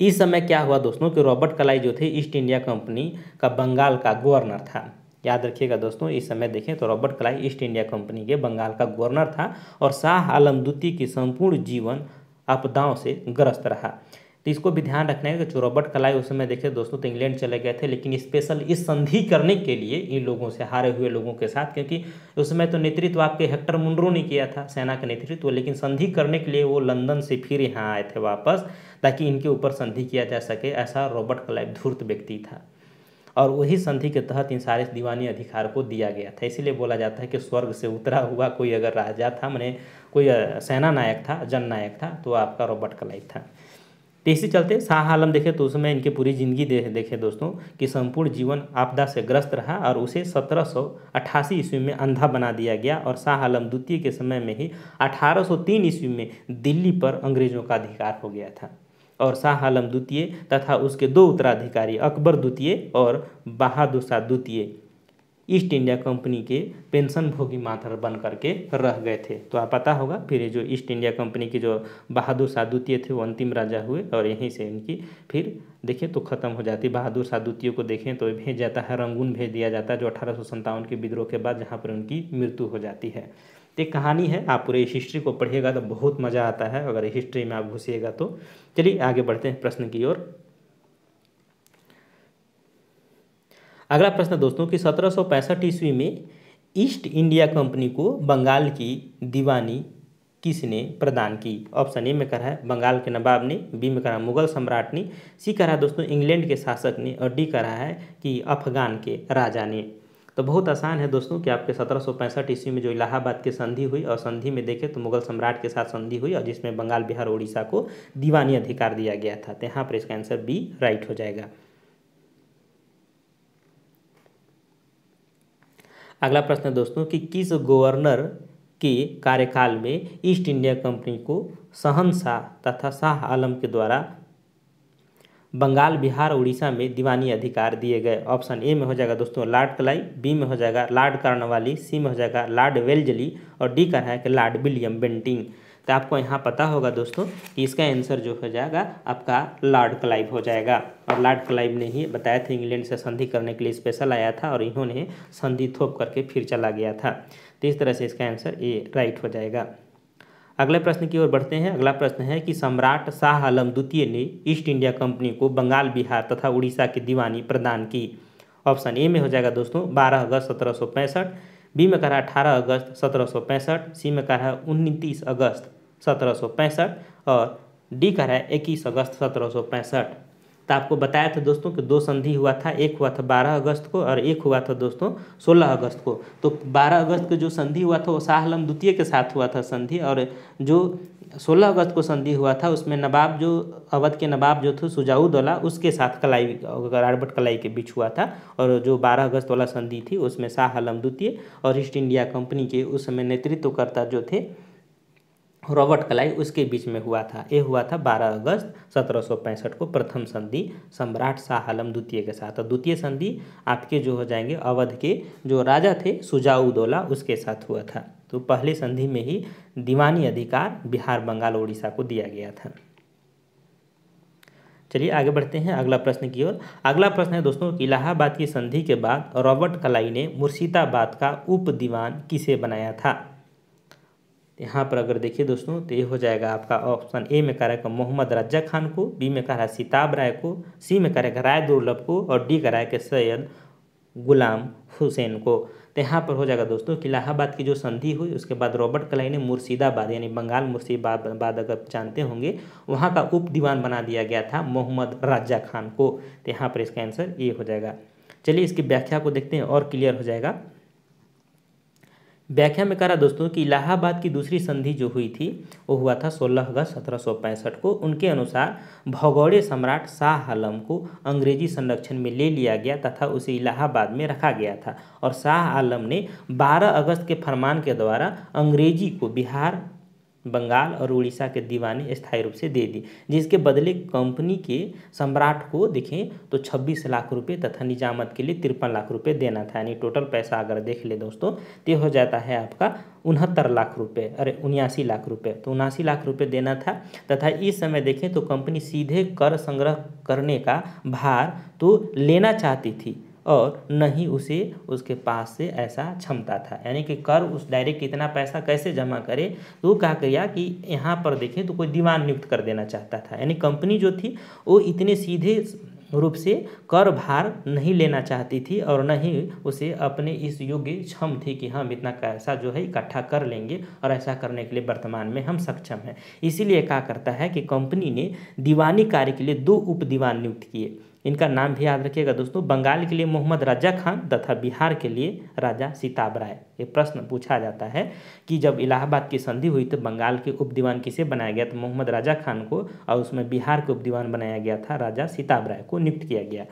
इस समय क्या हुआ दोस्तों कि रॉबर्ट कलाई जो थे ईस्ट इंडिया कंपनी का बंगाल का गवर्नर था याद रखिएगा दोस्तों इस समय देखें तो रॉबर्ट कलाई ईस्ट इंडिया कंपनी के बंगाल का गवर्नर था और शाह आलम द्वितीय की संपूर्ण जीवन आपदाओं से ग्रस्त रहा तो इसको भी ध्यान रखना है कि जो रॉबर्ट कलाई उस समय देखे दोस्तों तो इंग्लैंड चले गए थे लेकिन स्पेशल इस संधि करने के लिए इन लोगों से हारे हुए लोगों के साथ क्योंकि उस समय तो नेतृत्व आपके हेक्टर मुंड्रो ने किया था सेना का नेतृत्व लेकिन संधि करने के लिए वो लंदन से फिर यहाँ आए थे वापस ताकि इनके ऊपर संधि किया जा सके ऐसा रॉबर्ट कलाई धूर्त व्यक्ति था और वही संधि के तहत इन सारे दीवानी अधिकार को दिया गया था इसीलिए बोला जाता है कि स्वर्ग से उतरा हुआ कोई अगर राजा था मैंने कोई सेना नायक था जन नायक था तो आपका रॉबर्ट कलाई था तो इसी चलते शाह आलम देखे तो उसमें इनकी पूरी ज़िंदगी दे, देखे दोस्तों कि संपूर्ण जीवन आपदा से ग्रस्त रहा और उसे सत्रह सौ अट्ठासी ईस्वी में अंधा बना दिया गया और शाह आलम द्वितीय के समय में ही अठारह सौ तीन ईस्वी में दिल्ली पर अंग्रेज़ों का अधिकार हो गया था और शाह आलम द्वितीय तथा उसके दो उत्तराधिकारी अकबर द्वितीय और बहादुर शाह द्वितीय ईस्ट इंडिया कंपनी के पेंशन भोगी माथर बन करके रह गए थे तो आप पता होगा फिर ये जो ईस्ट इंडिया कंपनी के जो बहादुर शाह द्वितीय थे वो अंतिम राजा हुए और यहीं से इनकी फिर देखें तो ख़त्म हो जाती बहादुर शाह द्वितीय को देखें तो भेज जाता है रंगून भेज दिया जाता है जो अठारह के विद्रोह के बाद जहाँ पर उनकी मृत्यु हो जाती है तो एक कहानी है आप पूरे हिस्ट्री को पढ़िएगा तो बहुत मज़ा आता है अगर हिस्ट्री में आप घुसिएगा तो चलिए आगे बढ़ते हैं प्रश्न की ओर अगला प्रश्न दोस्तों कि सत्रह सौ पैंसठ ईस्वी में ईस्ट इंडिया कंपनी को बंगाल की दीवानी किसने प्रदान की ऑप्शन ए में करा है बंगाल के नवाब ने बी में करा मुगल सम्राट ने सी करा दोस्तों इंग्लैंड के शासक ने और डी करा है कि अफगान के राजा ने तो बहुत आसान है दोस्तों कि आपके सत्रह सौ पैंसठ ईस्वी में जो इलाहाबाद की संधि हुई और संधि में देखें तो मुगल सम्राट के साथ संधि हुई और जिसमें बंगाल बिहार उड़ीसा को दीवानी अधिकार दिया गया था तो यहाँ पर इसका आंसर बी राइट हो जाएगा अगला प्रश्न है दोस्तों कि किस गवर्नर के कार्यकाल में ईस्ट इंडिया कंपनी को सहनशाह तथा शाह आलम के द्वारा बंगाल बिहार उड़ीसा में दीवानी अधिकार दिए गए ऑप्शन ए में हो जाएगा दोस्तों लार्ड कलाई बी में हो जाएगा लार्ड कर्णवाली सी में हो जाएगा लार्ड वेलजली और डी का है कि लार्ड विलियम बेंटिंग तो आपको यहाँ पता होगा दोस्तों कि इसका आंसर जो हो जाएगा आपका लॉर्ड क्लाइव हो जाएगा और लॉर्ड क्लाइव ने ही बताया था इंग्लैंड से संधि करने के लिए स्पेशल आया था और इन्होंने संधि थोप करके फिर चला गया था तो इस तरह से इसका आंसर ए राइट हो जाएगा अगले प्रश्न की ओर बढ़ते हैं अगला प्रश्न है कि सम्राट शाह आलम द्वितीय ने ईस्ट इंडिया कंपनी को बंगाल बिहार तथा उड़ीसा की दीवानी प्रदान की ऑप्शन ए में हो जाएगा दोस्तों 12 अगस्त सत्रह बी में कह रहा अठारह अगस्त सत्रह सी में कह रहा उनतीस अगस्त सत्रह और डी रहा है इक्कीस अगस्त सत्रह तो आपको बताया था दोस्तों कि दो संधि हुआ था एक हुआ था 12 अगस्त को और एक हुआ था दोस्तों 16 अगस्त को तो 12 अगस्त को जो संधि हुआ था वो शाह आलम द्वितीय के साथ हुआ था संधि और जो 16 अगस्त को संधि हुआ था उसमें नवाब जो अवध के नवाब जो थे सुजाउदौला उसके साथ कलाई रारबट कलाई के बीच हुआ था और जो 12 अगस्त वाला संधि थी उसमें शाह आलम द्वितीय और ईस्ट इंडिया कंपनी के उस समय नेतृत्वकर्ता जो थे रॉबर्ट कलाई उसके बीच में हुआ था ये हुआ था 12 अगस्त सत्रह को प्रथम संधि सम्राट शाह आलम द्वितीय के साथ और द्वितीय संधि आपके जो हो जाएंगे अवध के जो राजा थे सुजाउदौला उसके साथ हुआ था तो पहले संधि में ही दीवानी अधिकार बिहार बंगाल उड़ीसा को दिया गया था चलिए आगे बढ़ते हैं अगला प्रश्न की ओर अगला प्रश्न है दोस्तों इलाहाबाद की संधि के बाद रॉबर्ट कलाई ने मुर्शिदाबाद का उप दीवान किसे बनाया था तो यहाँ पर अगर देखिए दोस्तों तो ये हो जाएगा आपका ऑप्शन ए में कराएगा मोहम्मद रज्जा खान को बी में कराएगा सिताब राय को सी में रहेगा राय दुर्लभ को और डी कि सैयद गुलाम हुसैन को तो यहाँ पर हो जाएगा दोस्तों कि इलाहाबाद की जो संधि हुई उसके बाद रॉबर्ट कलाई ने मुर्शिदाबाद यानी बंगाल मुर्शिदाबाद अगर जानते होंगे वहाँ का उप दीवान बना दिया गया था मोहम्मद राजा खान को तो यहाँ पर इसका आंसर ये हो जाएगा चलिए इसकी व्याख्या को देखते हैं और क्लियर हो जाएगा व्याख्या में करा दोस्तों कि इलाहाबाद की दूसरी संधि जो हुई थी वो हुआ था 16 अगस्त सत्रह को उनके अनुसार भगौड़े सम्राट शाह आलम को अंग्रेजी संरक्षण में ले लिया गया तथा उसे इलाहाबाद में रखा गया था और शाह आलम ने 12 अगस्त के फरमान के द्वारा अंग्रेजी को बिहार बंगाल और उड़ीसा के दीवाने स्थायी रूप से दे दी जिसके बदले कंपनी के सम्राट को देखें तो 26 लाख रुपए तथा निजामत के लिए तिरपन लाख रुपए देना था यानी टोटल पैसा अगर देख ले दोस्तों तो हो जाता है आपका उनहत्तर लाख रुपए अरे उन्यासी लाख रुपए तो उनासी लाख रुपए देना था तथा इस समय देखें तो कंपनी सीधे कर संग्रह करने का भार तो लेना चाहती थी और न ही उसे उसके पास से ऐसा क्षमता था यानी कि कर उस डायरेक्ट इतना पैसा कैसे जमा करे तो कहा गया कि यहाँ पर देखें तो कोई दीवान नियुक्त कर देना चाहता था यानी कंपनी जो थी वो इतने सीधे रूप से कर भार नहीं लेना चाहती थी और न ही उसे अपने इस योग्य क्षम थी कि हाँ, हम इतना पैसा जो है इकट्ठा कर लेंगे और ऐसा करने के लिए वर्तमान में हम सक्षम हैं इसीलिए कहा करता है कि कंपनी ने दीवानी कार्य के लिए दो उप दीवान नियुक्त किए इनका नाम भी याद रखिएगा दोस्तों बंगाल के लिए मोहम्मद राजा खान तथा बिहार के लिए राजा सीताब राय ये प्रश्न पूछा जाता है कि जब इलाहाबाद की संधि हुई तो बंगाल के उप दीवान किसे बनाया गया तो मोहम्मद राजा खान को और उसमें बिहार के उप दीवान बनाया गया था राजा सीताब राय को नियुक्त किया गया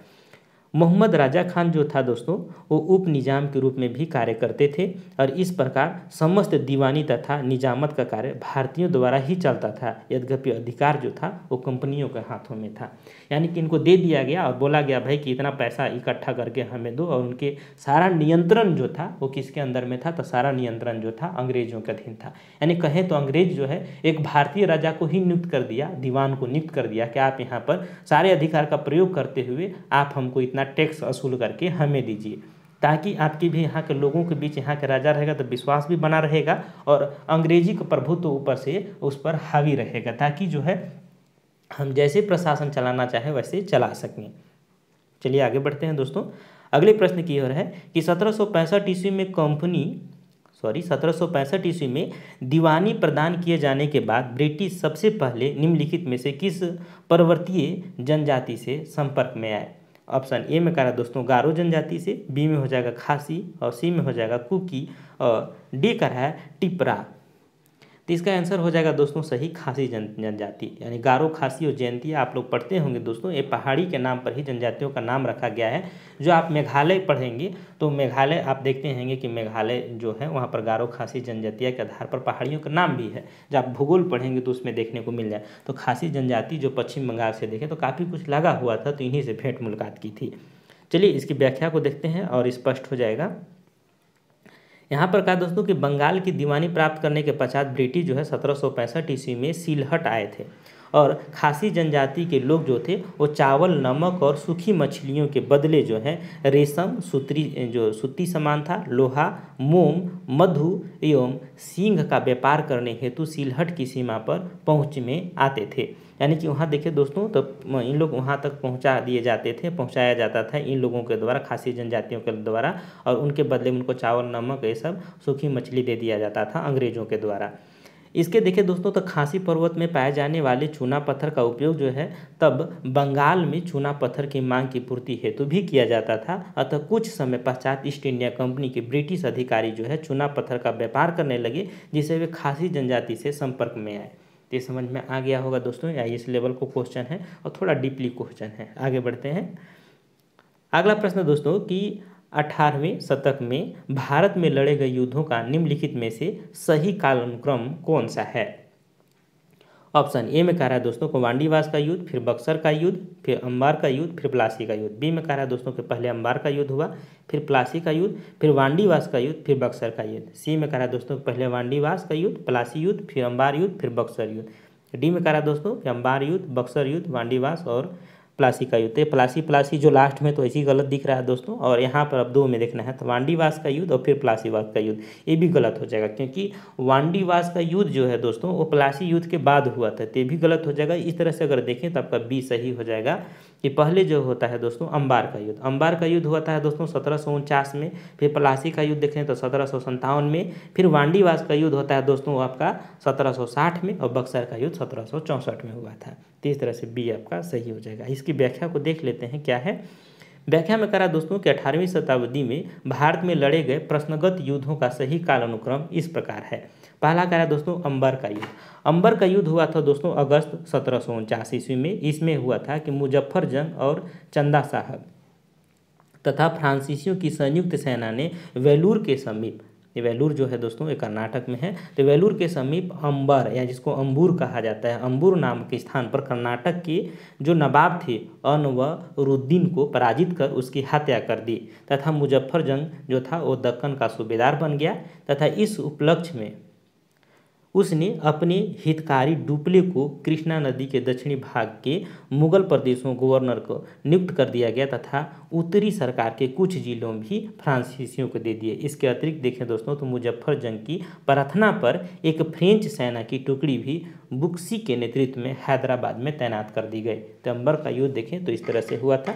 मोहम्मद राजा खान जो था दोस्तों वो उप निज़ाम के रूप में भी कार्य करते थे और इस प्रकार समस्त दीवानी तथा निजामत का कार्य भारतीयों द्वारा ही चलता था यद्यपि अधिकार जो था वो कंपनियों के हाथों में था यानी कि इनको दे दिया गया और बोला गया भाई कि इतना पैसा इकट्ठा करके हमें दो और उनके सारा नियंत्रण जो था वो किसके अंदर में था तो सारा नियंत्रण जो था अंग्रेजों के अधीन था यानी कहें तो अंग्रेज जो है एक भारतीय राजा को ही नियुक्त कर दिया दीवान को नियुक्त कर दिया कि आप यहाँ पर सारे अधिकार का प्रयोग करते हुए आप हमको इतना अपना टैक्स वसूल करके हमें दीजिए ताकि आपके भी यहाँ के लोगों के बीच यहाँ के राजा रहेगा तो विश्वास भी बना रहेगा और अंग्रेजी का प्रभुत्व ऊपर से उस पर हावी रहेगा ताकि जो है हम जैसे प्रशासन चलाना चाहे वैसे चला सकें चलिए आगे बढ़ते हैं दोस्तों अगले प्रश्न की ओर है कि सत्रह सौ पैंसठ ईस्वी में कंपनी सॉरी सत्रह सौ पैंसठ ईस्वी में दीवानी प्रदान किए जाने के बाद ब्रिटिश सबसे पहले निम्नलिखित में से किस पर्वतीय जनजाति से संपर्क में आए ऑप्शन ए में करा दोस्तों गारो जनजाति से बी में हो जाएगा खासी और सी में हो जाएगा कुकी और डी करा है टिपरा तो इसका आंसर हो जाएगा दोस्तों सही खासी जन जनजाति यानी गारो खासी और जयंती आप लोग पढ़ते होंगे दोस्तों ये पहाड़ी के नाम पर ही जनजातियों का नाम रखा गया है जो आप मेघालय पढ़ेंगे तो मेघालय आप देखते होंगे कि मेघालय जो है वहाँ पर गारो खासी जनजातिया के आधार पर पहाड़ियों का नाम भी है जब आप भूगोल पढ़ेंगे तो उसमें देखने को मिल जाए तो खासी जनजाति जो पश्चिम बंगाल से देखें तो काफ़ी कुछ लगा हुआ था तो इन्हीं से भेंट मुलाकात की थी चलिए इसकी व्याख्या को देखते हैं और स्पष्ट हो जाएगा यहाँ पर कहा दोस्तों कि बंगाल की दीवानी प्राप्त करने के पश्चात ब्रिटिश जो है सत्रह सौ पैंसठ ईस्वी में सिलहट आए थे और खासी जनजाति के लोग जो थे वो चावल नमक और सूखी मछलियों के बदले जो हैं रेशम सूत्री जो सूती सामान था लोहा मोम मधु एवं सींग का व्यापार करने हेतु सिलहट की सीमा पर पहुँच में आते थे यानी कि वहाँ देखिए दोस्तों तो इन लोग वहाँ तक पहुँचा दिए जाते थे पहुँचाया जाता था इन लोगों के द्वारा खासी जनजातियों के द्वारा और उनके बदले में उनको चावल नमक ये सब सूखी मछली दे दिया जाता था अंग्रेज़ों के द्वारा इसके देखिए दोस्तों तो खांसी पर्वत में पाए जाने वाले चूना पत्थर का उपयोग जो है तब बंगाल में चूना पत्थर की मांग की पूर्ति हेतु भी किया जाता था अतः कुछ समय पश्चात ईस्ट इंडिया कंपनी के ब्रिटिश अधिकारी जो है चूना पत्थर का व्यापार करने लगे जिससे वे खासी जनजाति से संपर्क में आए ये समझ में आ गया होगा दोस्तों या इस लेवल को क्वेश्चन है और थोड़ा डीपली क्वेश्चन है आगे बढ़ते हैं अगला प्रश्न दोस्तों कि अठारहवें शतक में भारत में लड़े गए युद्धों का निम्नलिखित में से सही कालानुक्रम कौन सा है ऑप्शन ए में कह रहा है दोस्तों कुमांडीवास का युद्ध फिर बक्सर का युद्ध फिर अंबार का युद्ध फिर प्लासी का युद्ध बी में कह रहा है दोस्तों कि पहले अंबार का युद्ध हुआ फिर प्लासी का युद्ध फिर वांडीवास का युद्ध फिर बक्सर का युद्ध सी में कह रहा है दोस्तों पहले वांडीवास का युद्ध प्लासी युद्ध फिर अंबार युद्ध फिर बक्सर युद्ध डी में कह रहा है दोस्तों कि अंबार युद्ध बक्सर युद्ध वांडीवास और प्लासी का युद्ध प्लासी प्लासी जो लास्ट में तो ऐसे ही गलत दिख रहा है दोस्तों और यहाँ पर अब दो में देखना है तो वांडीवास का युद्ध और फिर प्लासीवास का युद्ध ये भी गलत हो जाएगा क्योंकि वांडीवास का युद्ध जो है दोस्तों वो प्लासी युद्ध के बाद हुआ था तो ये भी गलत हो जाएगा इस तरह से अगर देखें तो आपका बी सही हो जाएगा कि पहले जो होता है दोस्तों अंबार का युद्ध अंबार का युद्ध होता है दोस्तों सत्रह में फिर पलासी का युद्ध देखें तो सत्रह में फिर वांडीवास का युद्ध होता है दोस्तों आपका 1760 में और बक्सर का युद्ध सत्रह में हुआ था तो इस तरह से बी आपका सही हो जाएगा इसकी व्याख्या को देख लेते हैं क्या है व्याख्या में करा दोस्तों कि अठारहवीं शताब्दी में भारत में लड़े गए प्रश्नगत युद्धों का सही कालानुक्रम इस प्रकार है पहला कह रहा है दोस्तों अंबर का युद्ध अंबर का युद्ध हुआ था दोस्तों अगस्त सत्रह सौ उनचास ईस्वी में इसमें हुआ था कि मुजफ्फर जंग और चंदा साहब तथा फ्रांसीसियों की संयुक्त सेना ने वेलूर के समीप ये वेलूर जो है दोस्तों ये कर्नाटक में है तो वेलूर के समीप अंबर या जिसको अंबूर कहा जाता है अंबूर नाम के स्थान पर कर्नाटक के जो नवाब थे अनवरुद्दीन को पराजित कर उसकी हत्या कर दी तथा मुजफ्फर जंग जो था वो दक्कन का सूबेदार बन गया तथा इस उपलक्ष्य में उसने अपने हितकारी डुपले को कृष्णा नदी के दक्षिणी भाग के मुगल प्रदेशों गवर्नर को नियुक्त कर दिया गया तथा उत्तरी सरकार के कुछ जिलों भी फ्रांसीसियों को दे दिए इसके अतिरिक्त देखें दोस्तों तो मुजफ्फर जंग की प्रार्थना पर एक फ्रेंच सेना की टुकड़ी भी बुक्सी के नेतृत्व में हैदराबाद में तैनात कर दी गई तंबर तो का युद्ध देखें तो इस तरह से हुआ था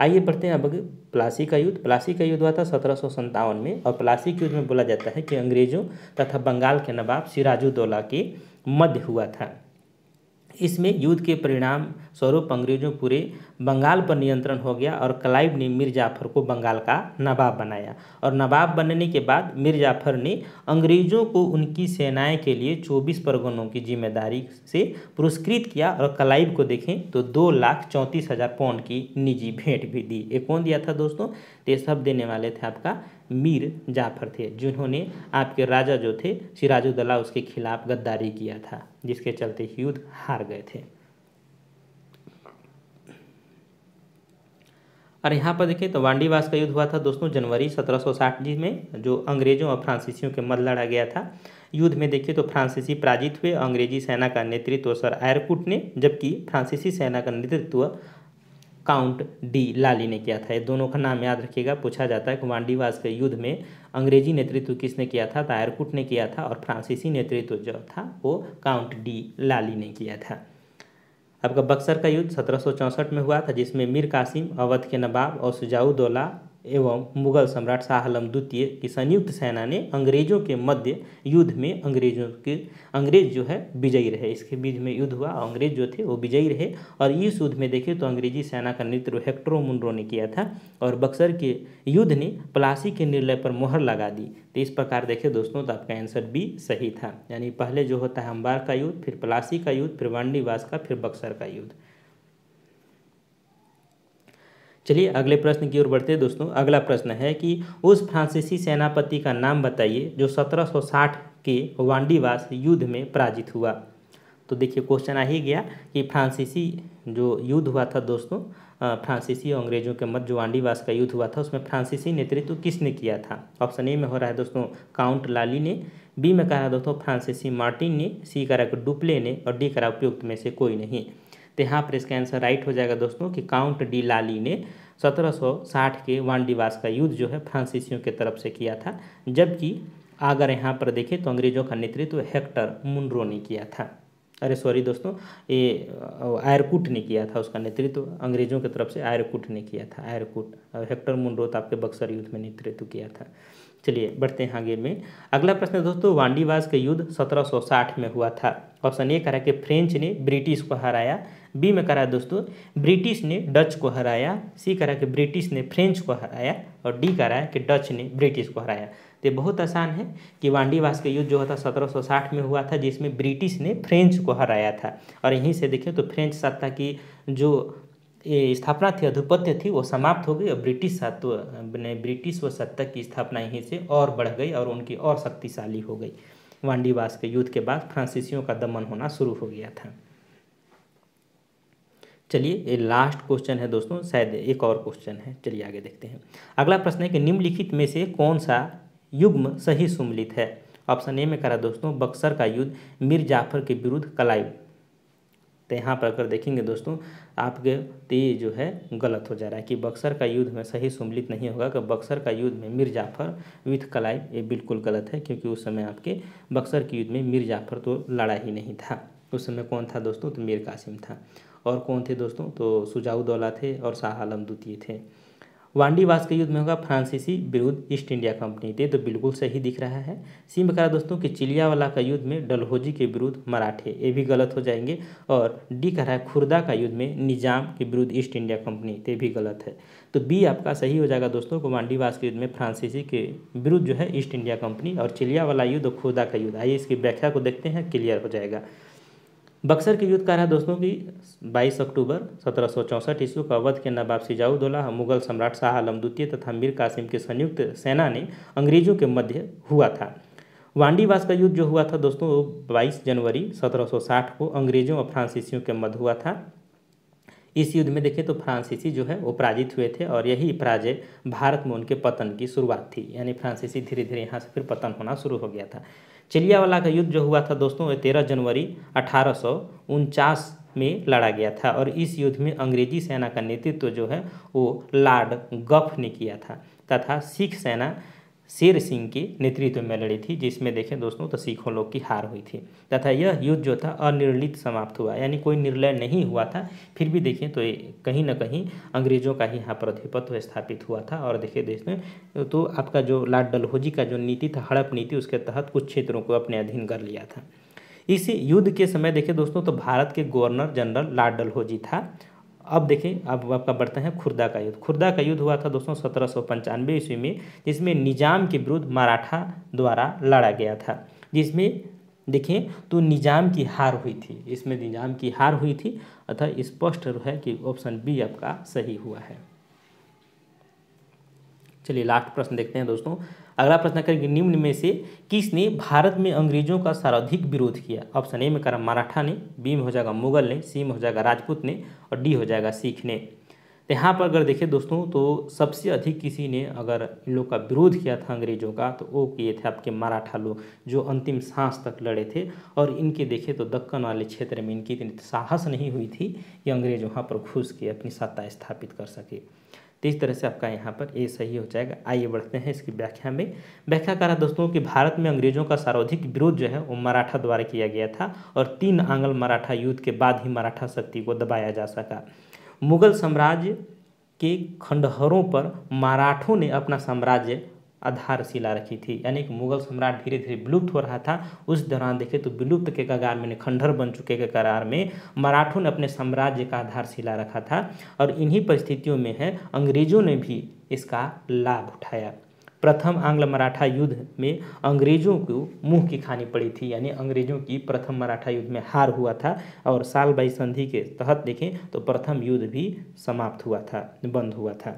आइए पढ़ते हैं अब प्लासी का युद्ध प्लासी का युद्ध हुआ था सत्रह में और प्लासी के युद्ध में बोला जाता है कि अंग्रेजों तथा बंगाल के नवाब सिराजुद्दौला के मध्य हुआ था इसमें युद्ध के परिणाम स्वरूप अंग्रेजों पूरे बंगाल पर नियंत्रण हो गया और कलाइब ने मीर जाफ़र को बंगाल का नवाब बनाया और नवाब बनने के बाद मीर जाफ़र ने अंग्रेज़ों को उनकी सेनाएं के लिए चौबीस परगनों की जिम्मेदारी से पुरस्कृत किया और कलाइब को देखें तो दो लाख चौंतीस हज़ार पौंड की निजी भेंट भी दी ये कौन दिया था दोस्तों तो ये सब देने वाले थे आपका मीर जाफ़र थे जिन्होंने आपके राजा जो थे सिराजुद्दौला उसके खिलाफ गद्दारी किया था जिसके चलते युद्ध हार गए थे और यहाँ पर देखिए तो वांडीवास का युद्ध हुआ था दोस्तों जनवरी 1760 जी में जो अंग्रेजों और फ्रांसीसियों के मध्य लड़ा गया था युद्ध में देखिए तो फ्रांसीसी पराजित हुए अंग्रेजी सेना का नेतृत्व सर आयरकुट ने जबकि फ्रांसीसी सेना का नेतृत्व काउंट डी लाली ने किया था ये दोनों का नाम याद रखिएगा पूछा जाता है कि वांडीवास के युद्ध में अंग्रेजी नेतृत्व किसने किया था तो तायरकुट ने किया था और फ्रांसीसी नेतृत्व जो था वो काउंट डी लाली ने किया था आपका बक्सर का युद्ध सत्रह में हुआ था जिसमें मीर कासिम अवध के नवाब और सुजाउद्दौला एवं मुगल सम्राट शाह आलम द्वितीय की संयुक्त सेना ने अंग्रेजों के मध्य युद्ध में अंग्रेजों के अंग्रेज जो है विजयी रहे इसके बीच में युद्ध हुआ अंग्रेज जो थे वो विजयी रहे और इस युद्ध में देखें तो अंग्रेजी सेना का नेतृत्व हेक्टरो मुंड्रो ने किया था और बक्सर के युद्ध ने प्लासी के निर्णय पर मोहर लगा दी तो इस प्रकार देखें दोस्तों तो आपका आंसर बी सही था यानी पहले जो होता है अंबार का युद्ध फिर प्लासी का युद्ध फिर वांडीवास का फिर बक्सर का युद्ध चलिए अगले प्रश्न की ओर बढ़ते हैं दोस्तों अगला प्रश्न है कि उस फ्रांसीसी सेनापति का नाम बताइए जो 1760 के वांडीवास युद्ध में पराजित हुआ तो देखिए क्वेश्चन आ ही गया कि फ्रांसीसी जो युद्ध हुआ था दोस्तों फ्रांसीसी और अंग्रेजों के मध्य जो वांडीवास का युद्ध हुआ था उसमें फ्रांसीसी नेतृत्व तो किसने किया था ऑप्शन ए में हो रहा है दोस्तों काउंट लाली ने बी में कह रहा दोस्तों फ्रांसीसी मार्टिन e. ने सी करा डुप्ले ने और डी करा उपयुक्त में से कोई नहीं तो यहाँ पर इसका आंसर राइट हो जाएगा दोस्तों कि काउंट डी लाली ने 1760 के डिवास का युद्ध जो है फ्रांसीसियों के तरफ से किया था जबकि अगर यहाँ पर देखें तो अंग्रेजों का नेतृत्व तो हेक्टर मुनरो ने किया था अरे सॉरी दोस्तों ये आयरकूट ने किया था उसका नेतृत्व तो अंग्रेजों की तरफ से आयरकूट ने किया था आयरकूट हेक्टर मुनरो तो आपके बक्सर युद्ध में नेतृत्व किया था चलिए बढ़ते हैं आगे में अगला प्रश्न दोस्तों वांडीवास का युद्ध 1760 में हुआ था ऑप्शन ए कह रहा है कि फ्रेंच ने ब्रिटिश को हराया बी में करा दोस्तों ब्रिटिश ने डच को हराया सी करा कि ब्रिटिश ने फ्रेंच को हराया और डी करा कि डच ने ब्रिटिश को हराया तो ये बहुत आसान है कि वांडीवास का युद्ध जो होता 1760 में हुआ था जिसमें ब्रिटिश ने फ्रेंच को हराया था और यहीं से देखें तो फ्रेंच सत्ता की जो स्थापना थी अधिपत्य थी वो समाप्त हो गई और ब्रिटिश सत्व ने ब्रिटिश व सत्ता की स्थापना यहीं से और बढ़ गई और उनकी और शक्तिशाली हो गई वांडीवास के युद्ध के बाद फ्रांसीसियों का दमन होना शुरू हो गया था चलिए ये लास्ट क्वेश्चन है दोस्तों शायद एक और क्वेश्चन है चलिए आगे देखते हैं अगला प्रश्न है कि निम्नलिखित में से कौन सा युग्म सही सुमिलित है ऑप्शन ए में करा दोस्तों बक्सर का युद्ध मीर जाफर के विरुद्ध कलाई तो यहाँ पर अगर देखेंगे दोस्तों आपके तो ये जो है गलत हो जा रहा है कि बक्सर का युद्ध में सही सुमिलित नहीं होगा कि बक्सर का युद्ध में मीर जाफर विथ कलाई ये बिल्कुल गलत है क्योंकि उस समय आपके बक्सर के युद्ध में मीर जाफर तो लड़ा ही नहीं था उस समय कौन था दोस्तों तो मीर कासिम था और कौन थे दोस्तों तो सुजाऊ दौला थे और शाह आलम द्वितीय थे वांडी वास के युद्ध में होगा फ्रांसीसी विरुद्ध ईस्ट इंडिया कंपनी थे तो बिल्कुल सही दिख रहा है सी में करा दोस्तों कि चिलियावाला का युद्ध में डलहौजी के विरुद्ध मराठे ये भी गलत हो जाएंगे और डी कह रहा है खुर्दा का युद्ध में निजाम के विरुद्ध ईस्ट इंडिया कंपनी ये भी गलत है तो बी आपका सही हो जाएगा दोस्तों को वांडी वास के युद्ध में फ्रांसीसी के विरुद्ध जो है ईस्ट इंडिया कंपनी और चिलियावाला युद्ध और खुर्दा का युद्ध आइए इसकी व्याख्या को देखते हैं क्लियर हो जाएगा बक्सर के युद्ध का रहा दोस्तों की 22 अक्टूबर सत्रह सौ चौंसठ ईस्वी को अवध के नवाब सिजाउदोला मुगल सम्राट शाह आलम द्वितीय तथा मीर कासिम के संयुक्त सेना ने अंग्रेजों के मध्य हुआ था वांडीवास का युद्ध जो हुआ था दोस्तों वो 22 जनवरी 1760 को अंग्रेजों और फ्रांसीसियों के मध्य हुआ था इस युद्ध में देखें तो फ्रांसीसी जो है वो पराजित हुए थे और यही पराजय भारत में उनके पतन की शुरुआत थी यानी फ्रांसीसी धीरे धीरे यहाँ से फिर पतन होना शुरू हो गया था चिलियावाला का युद्ध जो हुआ था दोस्तों तेरह जनवरी अठारह में लड़ा गया था और इस युद्ध में अंग्रेजी सेना का नेतृत्व जो है वो लॉर्ड गफ ने किया था तथा सिख सेना शेर सिंह के नेतृत्व में लड़ी थी जिसमें देखें दोस्तों तो सिखों लोग की हार हुई थी तथा यह युद्ध जो था अनिर्णित समाप्त हुआ यानी कोई निर्णय नहीं हुआ था फिर भी देखें तो कहीं ना कहीं अंग्रेजों का ही यहाँ पर अधिपत्व स्थापित हुआ था और देखिए देश तो आपका जो लाड डलहोजी का जो नीति था हड़प नीति उसके तहत कुछ क्षेत्रों को अपने अधीन कर लिया था इसी युद्ध के समय देखिए दोस्तों तो भारत के गवर्नर जनरल लाड डलहोजी था अब देखिए अब आपका बढ़ते हैं खुर्दा का युद्ध खुर्दा का युद्ध हुआ था दोस्तों सत्रह सौ पंचानवे ईस्वी में जिसमें निजाम के विरुद्ध मराठा द्वारा लड़ा गया था जिसमें देखें तो निजाम की हार हुई थी इसमें निजाम की हार हुई थी अतः स्पष्ट है कि ऑप्शन बी आपका सही हुआ है चलिए लास्ट प्रश्न देखते हैं दोस्तों अगला प्रश्न करेंगे निम्न में से किसने भारत में अंग्रेजों का सर्वाधिक विरोध किया ऑप्शन ए में करा मराठा ने बी में हो जाएगा मुगल ने सी में हो जाएगा राजपूत ने और डी हो जाएगा सिख ने तो यहाँ पर अगर देखें दोस्तों तो सबसे अधिक किसी ने अगर इन लोग का विरोध किया था अंग्रेजों का तो वो किए थे आपके मराठा लोग जो अंतिम सांस तक लड़े थे और इनके देखे तो दक्कन वाले क्षेत्र में इनकी इतनी साहस नहीं हुई थी कि अंग्रेज वहाँ पर घुस के अपनी सत्ता स्थापित कर सके तो इस तरह से आपका यहाँ पर ए सही हो जाएगा आइए बढ़ते हैं इसकी व्याख्या में व्याख्या करा दोस्तों कि भारत में अंग्रेजों का सर्वाधिक विरोध जो है वो मराठा द्वारा किया गया था और तीन आंगल मराठा युद्ध के बाद ही मराठा शक्ति को दबाया जा सका मुगल साम्राज्य के खंडहरों पर मराठों ने अपना साम्राज्य आधारशिला रखी थी यानी कि मुगल सम्राट धीरे धीरे विलुप्त हो रहा था उस दौरान देखें तो विलुप्त के कगार में खंडहर बन चुके के करार में मराठों ने अपने साम्राज्य का आधारशिला रखा था और इन्हीं परिस्थितियों में है अंग्रेजों ने भी इसका लाभ उठाया प्रथम आंग्ल मराठा युद्ध में अंग्रेजों को मुंह की खानी पड़ी थी यानी अंग्रेजों की प्रथम मराठा युद्ध में हार हुआ था और साल बाई संधि के तहत देखें तो प्रथम युद्ध भी समाप्त हुआ था बंद हुआ था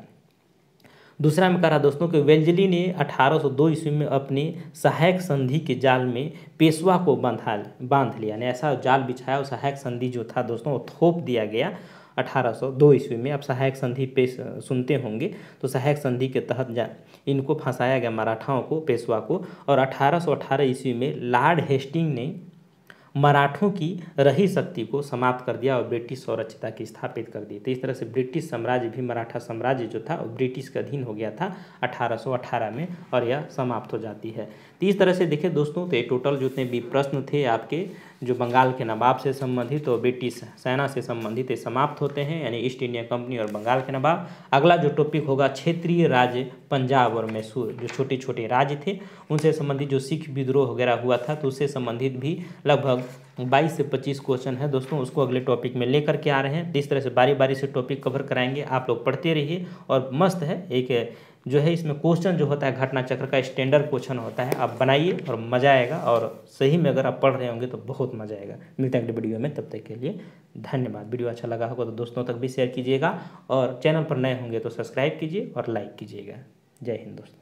दूसरा में कह रहा दोस्तों कि वेंजली ने 1802 ईस्वी में अपने सहायक संधि के जाल में पेशवा को बांधा बांध लिया यानी ऐसा जाल बिछाया और सहायक संधि जो था दोस्तों वो थोप दिया गया 1802 ईस्वी में अब सहायक संधि पेश सुनते होंगे तो सहायक संधि के तहत जा इनको फंसाया गया मराठाओं को पेशवा को और 1818 ईस्वी में लॉर्ड हेस्टिंग ने मराठों की रही शक्ति को समाप्त कर दिया और ब्रिटिश स्वरक्षता की स्थापित कर दी तो इस तरह से ब्रिटिश साम्राज्य भी मराठा साम्राज्य जो था वो ब्रिटिश के अधीन हो गया था 1818 में और यह समाप्त हो जाती है तो इस तरह से देखें दोस्तों तो टोटल जितने भी प्रश्न थे आपके जो बंगाल के नवाब से संबंधित और ब्रिटिश सेना से संबंधित समाप्त होते हैं यानी ईस्ट इंडिया कंपनी और बंगाल के नवाब अगला जो टॉपिक होगा क्षेत्रीय राज्य पंजाब और मैसूर जो छोटे छोटे राज्य थे उनसे संबंधित जो सिख विद्रोह वगैरह हुआ था तो उससे संबंधित भी लगभग 22 से 25 क्वेश्चन है दोस्तों उसको अगले टॉपिक में लेकर के आ रहे हैं इस तरह से बारी बारी से टॉपिक कवर कराएंगे आप लोग पढ़ते रहिए और मस्त है एक जो है इसमें क्वेश्चन जो होता है घटना चक्र का स्टैंडर्ड क्वेश्चन होता है आप बनाइए और मज़ा आएगा और सही में अगर आप पढ़ रहे होंगे तो बहुत मज़ा आएगा मिलते हैं अगले वीडियो में तब तक के लिए धन्यवाद वीडियो अच्छा लगा होगा तो दोस्तों तक भी शेयर कीजिएगा और चैनल पर नए होंगे तो सब्सक्राइब कीजिए और लाइक कीजिएगा जय हिंद दोस्तों